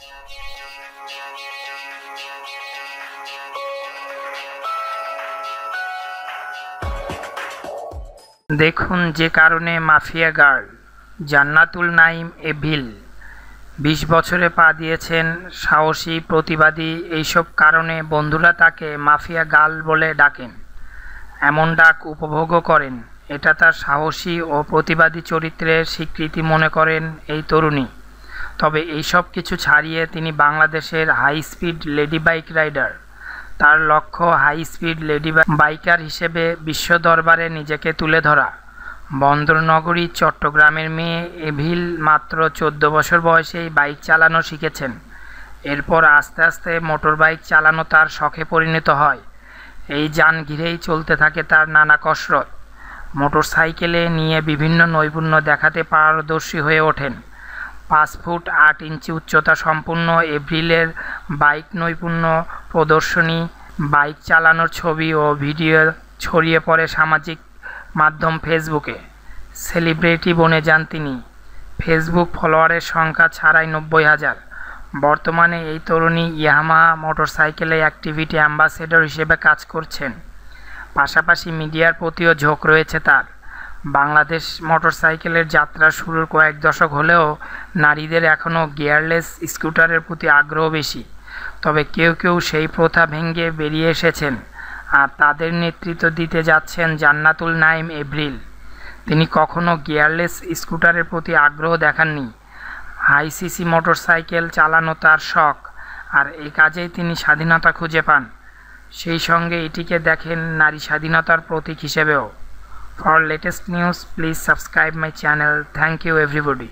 দেখুন যে কারণে মাফিয়া গার্ল জান্নাতুল নাইম এভিল বিশ বছরে পা দিয়েছেন সাহসী প্রতিবাদী এইসব কারণে বন্ধুরা তাকে মাফিয়া গার্ল বলে ডাকেন এমন ডাক উপভোগও করেন এটা তার সাহসী ও প্রতিবাদী চরিত্রের স্বীকৃতি মনে করেন এই তরুণী তবে এইসব কিছু ছাড়িয়ে তিনি বাংলাদেশের high speed lady bike rider তার লক্ষ্য হাই স্পিড লেডি বাইকার হিসেবে বিশ্ব দরবারে নিজেকে তুলে ধরা বন্দরনগরী চট্টগ্রামের মেয়ে এভিল মাত্র চোদ্দ বছর বয়সেই বাইক চালানো শিখেছেন এরপর আস্তে আস্তে মোটর বাইক চালানো তার শখে পরিণত হয় এই যান ঘিরেই চলতে থাকে তার নানা কসরত মোটর সাইকেলে নিয়ে বিভিন্ন নৈপুণ্য দেখাতে পারদর্শী হয়ে ওঠেন পাঁচ ফুট আট ইঞ্চি উচ্চতা সম্পূর্ণ এভ্রিলের বাইক নৈপুণ্য প্রদর্শনী বাইক চালানোর ছবি ও ভিডিও ছড়িয়ে পড়ে সামাজিক মাধ্যম ফেসবুকে সেলিব্রিটি বনে যান তিনি ফেসবুক ফলোয়ারের সংখ্যা ছাড়াই নব্বই হাজার বর্তমানে এই তরুণী ইয়ামা মোটরসাইকেলে অ্যাক্টিভিটি অ্যাম্বাসেডর হিসেবে কাজ করছেন পাশাপাশি মিডিয়ার প্রতিও ঝোঁক রয়েছে তার বাংলাদেশ মোটরসাইকেলের যাত্রা শুরুর কয়েক দশক হলেও নারীদের এখনও গিয়ারলেস স্কুটারের প্রতি আগ্রহ বেশি তবে কেউ কেউ সেই প্রথা ভেঙে বেরিয়ে এসেছেন আর তাদের নেতৃত্ব দিতে যাচ্ছেন জান্নাতুল নাইম এব্রিল তিনি কখনও গিয়ারলেস স্কুটারের প্রতি আগ্রহ দেখাননি আইসিসি মোটরসাইকেল চালানো তার শখ আর এ কাজেই তিনি স্বাধীনতা খুঁজে পান সেই সঙ্গে এটিকে দেখেন নারী স্বাধীনতার প্রতীক হিসেবেও for latest news please subscribe my channel thank you everybody